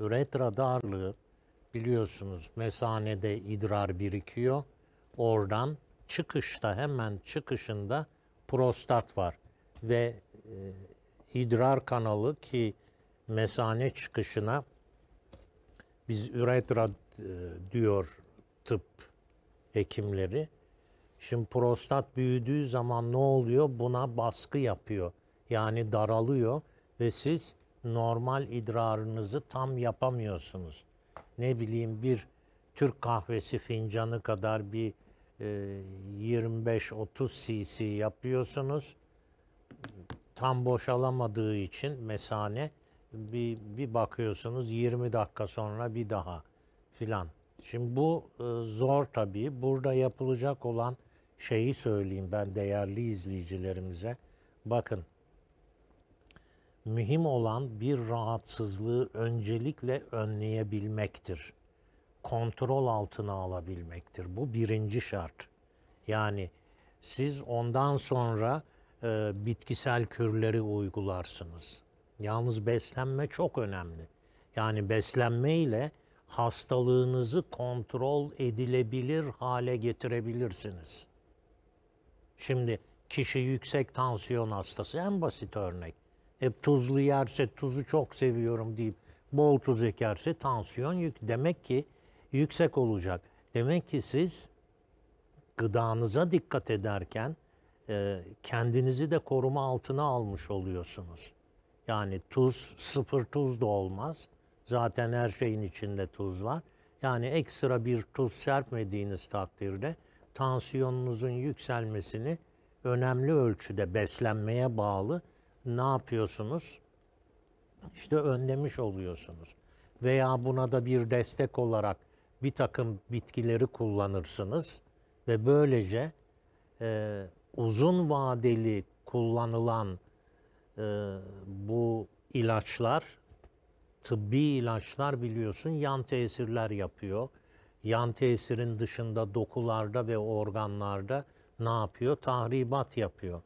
Üretra darlığı biliyorsunuz mesanede idrar birikiyor. Oradan çıkışta hemen çıkışında prostat var ve e, idrar kanalı ki mesane çıkışına biz üretra e, diyor tıp hekimleri. Şimdi prostat büyüdüğü zaman ne oluyor? Buna baskı yapıyor. Yani daralıyor ve siz normal idrarınızı tam yapamıyorsunuz. Ne bileyim bir Türk kahvesi fincanı kadar bir e, 25-30 cc yapıyorsunuz. Tam boşalamadığı için mesane bir, bir bakıyorsunuz 20 dakika sonra bir daha filan. Şimdi bu e, zor tabii. Burada yapılacak olan şeyi söyleyeyim ben değerli izleyicilerimize. Bakın mühim olan bir rahatsızlığı öncelikle önleyebilmektir. Kontrol altına alabilmektir. Bu birinci şart. Yani siz ondan sonra e, bitkisel kürleri uygularsınız. Yalnız beslenme çok önemli. Yani beslenme ile hastalığınızı kontrol edilebilir hale getirebilirsiniz. Şimdi kişi yüksek tansiyon hastası en basit örnek hep tuzlu yerse tuzu çok seviyorum deyip bol tuz ekerse tansiyon yük demek ki yüksek olacak. Demek ki siz gıdanıza dikkat ederken e, kendinizi de koruma altına almış oluyorsunuz. Yani tuz sıfır tuz da olmaz. Zaten her şeyin içinde tuz var. Yani ekstra bir tuz serpmediğiniz takdirde tansiyonunuzun yükselmesini önemli ölçüde beslenmeye bağlı ne yapıyorsunuz? İşte önlemiş oluyorsunuz. Veya buna da bir destek olarak bir takım bitkileri kullanırsınız ve böylece e, uzun vadeli kullanılan e, bu ilaçlar, tıbbi ilaçlar biliyorsun yan tesirler yapıyor. Yan tesirin dışında dokularda ve organlarda ne yapıyor? Tahribat yapıyor.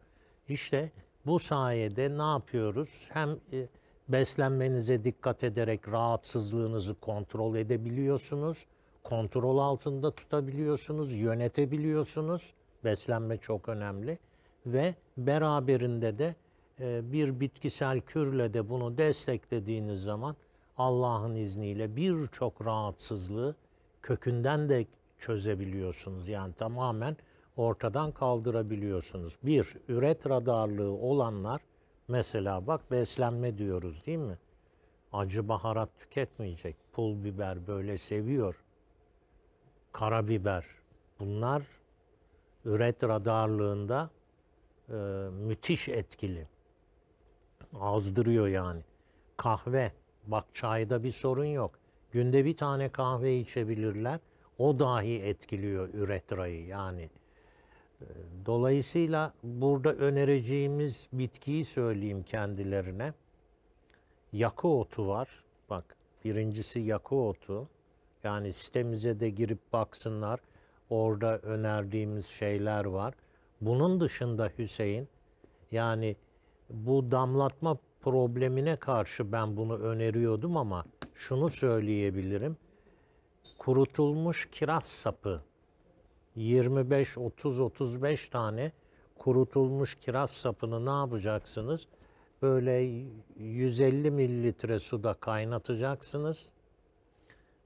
İşte bu sayede ne yapıyoruz? Hem e, beslenmenize dikkat ederek rahatsızlığınızı kontrol edebiliyorsunuz. Kontrol altında tutabiliyorsunuz, yönetebiliyorsunuz. Beslenme çok önemli ve beraberinde de e, bir bitkisel kürle de bunu desteklediğiniz zaman Allah'ın izniyle birçok rahatsızlığı kökünden de çözebiliyorsunuz. Yani tamamen ortadan kaldırabiliyorsunuz. Bir, üretra darlığı olanlar mesela bak beslenme diyoruz değil mi? Acı baharat tüketmeyecek. Pul biber böyle seviyor. Karabiber. Bunlar üretra darlığında e, müthiş etkili. Azdırıyor yani. Kahve. Bak çayda bir sorun yok. Günde bir tane kahve içebilirler. O dahi etkiliyor üretrayı yani Dolayısıyla burada önereceğimiz bitkiyi söyleyeyim kendilerine. Yakı otu var. Bak birincisi yakı otu. Yani sitemize de girip baksınlar. Orada önerdiğimiz şeyler var. Bunun dışında Hüseyin yani bu damlatma problemine karşı ben bunu öneriyordum ama şunu söyleyebilirim. Kurutulmuş kiraz sapı 25, 30, 35 tane kurutulmuş kiraz sapını ne yapacaksınız? Böyle 150 mililitre suda kaynatacaksınız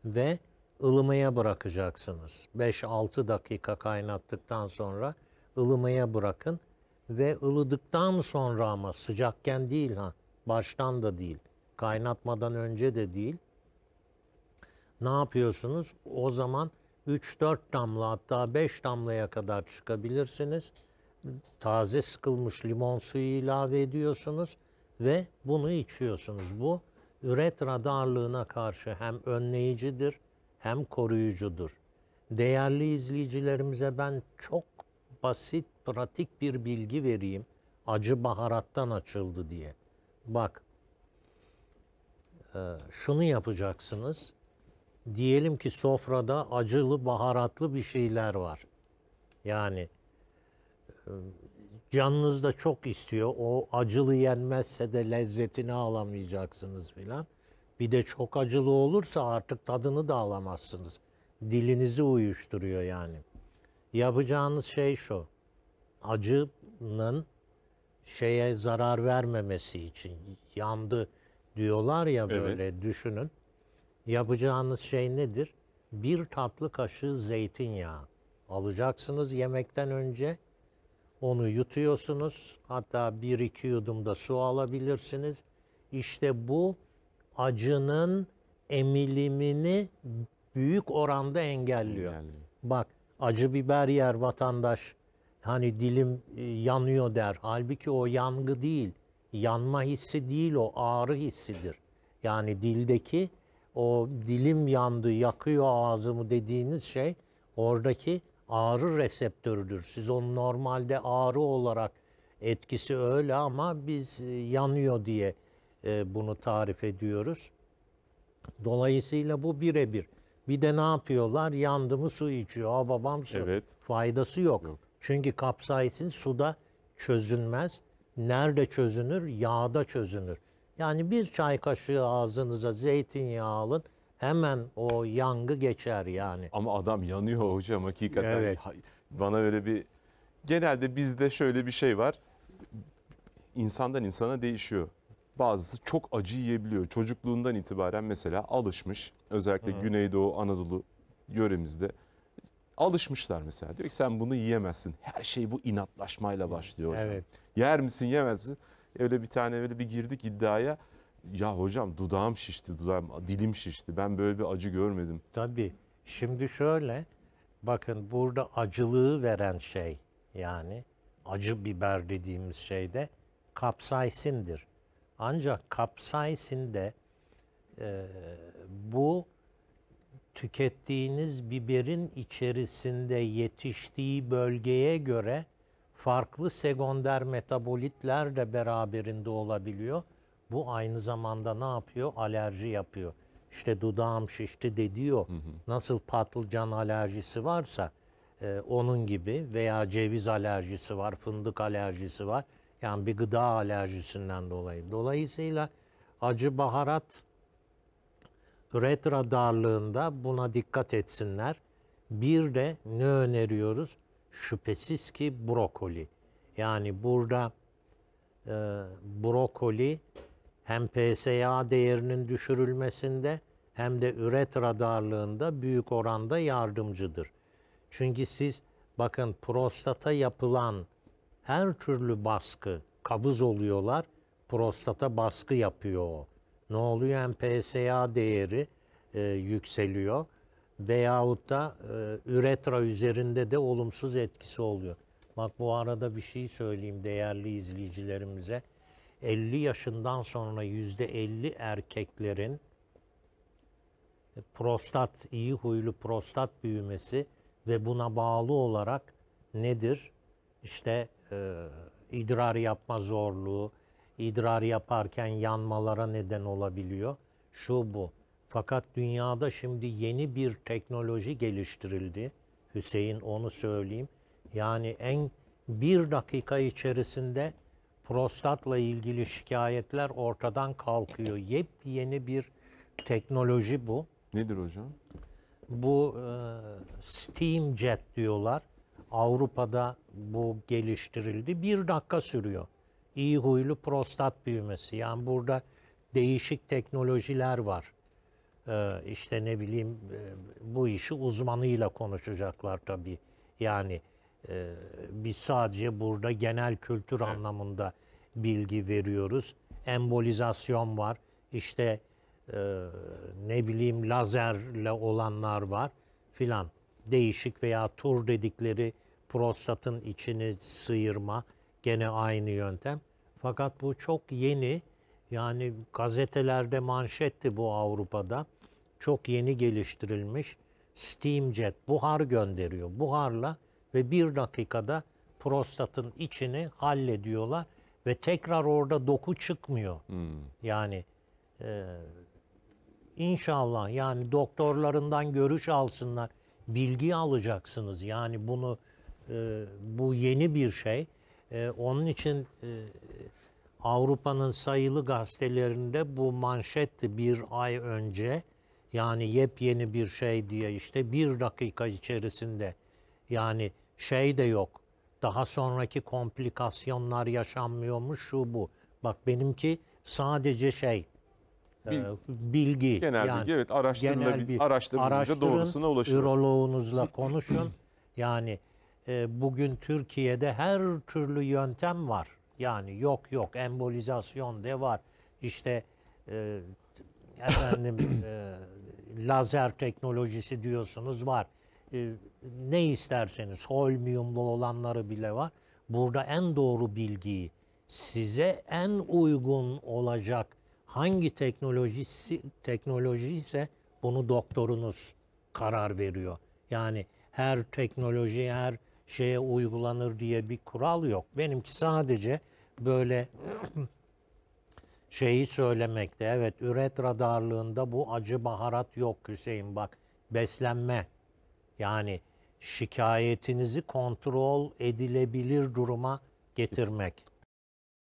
ve ılımaya bırakacaksınız. 5-6 dakika kaynattıktan sonra ılımaya bırakın ve ılıdıktan sonra ama sıcakken değil ha, baştan da değil, kaynatmadan önce de değil. Ne yapıyorsunuz? O zaman 3-4 damla hatta 5 damlaya kadar çıkabilirsiniz. Taze sıkılmış limon suyu ilave ediyorsunuz ve bunu içiyorsunuz. Bu üretra darlığına karşı hem önleyicidir hem koruyucudur. Değerli izleyicilerimize ben çok basit, pratik bir bilgi vereyim. Acı baharattan açıldı diye. Bak, e, şunu yapacaksınız diyelim ki sofrada acılı baharatlı bir şeyler var. Yani e, canınız da çok istiyor. O acılı yenmezse de lezzetini alamayacaksınız filan. Bir de çok acılı olursa artık tadını da alamazsınız. Dilinizi uyuşturuyor yani. Yapacağınız şey şu. Acının şeye zarar vermemesi için yandı diyorlar ya böyle evet. düşünün. Yapacağınız şey nedir? Bir tatlı kaşığı zeytinyağı alacaksınız yemekten önce. Onu yutuyorsunuz. Hatta bir iki yudum da su alabilirsiniz. İşte bu acının emilimini büyük oranda engelliyor. Yani. Bak acı biber yer vatandaş hani dilim e, yanıyor der. Halbuki o yangı değil. Yanma hissi değil o ağrı hissidir. Yani dildeki o dilim yandı, yakıyor ağzımı dediğiniz şey oradaki ağrı reseptörüdür. Siz onu normalde ağrı olarak etkisi öyle ama biz e, yanıyor diye e, bunu tarif ediyoruz. Dolayısıyla bu birebir. Bir de ne yapıyorlar? Yandı mı su içiyor. Aa babam su. Evet. Faydası yok. yok. Çünkü kapsaisin suda çözünmez. Nerede çözünür? Yağda çözünür. Yani bir çay kaşığı ağzınıza zeytinyağı alın. Hemen o yangı geçer yani. Ama adam yanıyor hocam hakikaten. Evet. Bana öyle bir genelde bizde şöyle bir şey var. İnsandan insana değişiyor. Bazısı çok acı yiyebiliyor. Çocukluğundan itibaren mesela alışmış. Özellikle hmm. Güneydoğu Anadolu yöremizde alışmışlar mesela. Diyor ki sen bunu yiyemezsin. Her şey bu inatlaşmayla başlıyor. Hocam. Evet. Yer misin yemez misin? öyle bir tane öyle bir girdik iddiaya. Ya hocam dudağım şişti, dudağım, dilim şişti. Ben böyle bir acı görmedim. Tabii. Şimdi şöyle, bakın burada acılığı veren şey yani acı biber dediğimiz şeyde kapsaisindir. Ancak kapsaisinde e, bu tükettiğiniz biberin içerisinde yetiştiği bölgeye göre farklı sekonder metabolitler de beraberinde olabiliyor. Bu aynı zamanda ne yapıyor? Alerji yapıyor. İşte dudağım şişti de diyor. Nasıl patlıcan alerjisi varsa e, onun gibi veya ceviz alerjisi var, fındık alerjisi var. Yani bir gıda alerjisinden dolayı. Dolayısıyla acı baharat üret radarlığında buna dikkat etsinler. Bir de ne öneriyoruz? şüphesiz ki brokoli. Yani burada e, brokoli hem PSA değerinin düşürülmesinde hem de üret radarlığında büyük oranda yardımcıdır. Çünkü siz bakın prostata yapılan her türlü baskı kabız oluyorlar. Prostata baskı yapıyor o. Ne oluyor? Hem PSA değeri e, yükseliyor veyahut da e, üretra üzerinde de olumsuz etkisi oluyor. Bak bu arada bir şey söyleyeyim değerli izleyicilerimize. 50 yaşından sonra %50 erkeklerin e, prostat, iyi huylu prostat büyümesi ve buna bağlı olarak nedir? İşte e, idrar yapma zorluğu, idrar yaparken yanmalara neden olabiliyor. Şu bu. Fakat dünyada şimdi yeni bir teknoloji geliştirildi. Hüseyin onu söyleyeyim. Yani en bir dakika içerisinde prostatla ilgili şikayetler ortadan kalkıyor. Yepyeni bir teknoloji bu. Nedir hocam? Bu e, steam jet diyorlar. Avrupa'da bu geliştirildi. Bir dakika sürüyor. İyi huylu prostat büyümesi. Yani burada değişik teknolojiler var. Ee, işte ne bileyim e, bu işi uzmanıyla konuşacaklar tabii. Yani e, biz sadece burada genel kültür evet. anlamında bilgi veriyoruz. Embolizasyon var. İşte e, ne bileyim lazerle olanlar var filan. Değişik veya tur dedikleri prostatın içini sıyırma gene aynı yöntem. Fakat bu çok yeni yani gazetelerde manşetti bu Avrupa'da. Çok yeni geliştirilmiş steamjet buhar gönderiyor. Buharla ve bir dakikada prostatın içini hallediyorlar ve tekrar orada doku çıkmıyor. Hmm. Yani e, inşallah yani doktorlarından görüş alsınlar. Bilgi alacaksınız. Yani bunu e, bu yeni bir şey. E, onun için e, Avrupa'nın sayılı gazetelerinde bu manşetti bir ay önce. Yani yepyeni bir şey diye işte bir dakika içerisinde yani şey de yok. Daha sonraki komplikasyonlar yaşanmıyormuş şu bu. Bak benimki sadece şey e, Bil, bilgi. Genel yani, bilgi evet araştırılabilir. Bil, araştırılınca doğrusuna ulaşılır. Üroloğunuzla konuşun. yani e, bugün Türkiye'de her türlü yöntem var. Yani yok yok embolizasyon de var. İşte e, efendim e, lazer teknolojisi diyorsunuz var. E, ne isterseniz holmiyumlu olanları bile var. Burada en doğru bilgiyi size en uygun olacak hangi teknolojisi teknoloji ise bunu doktorunuz karar veriyor. Yani her teknoloji her şeye uygulanır diye bir kural yok. Benimki sadece böyle şeyi söylemekte. Evet üret darlığında bu acı baharat yok Hüseyin bak beslenme. Yani şikayetinizi kontrol edilebilir duruma getirmek.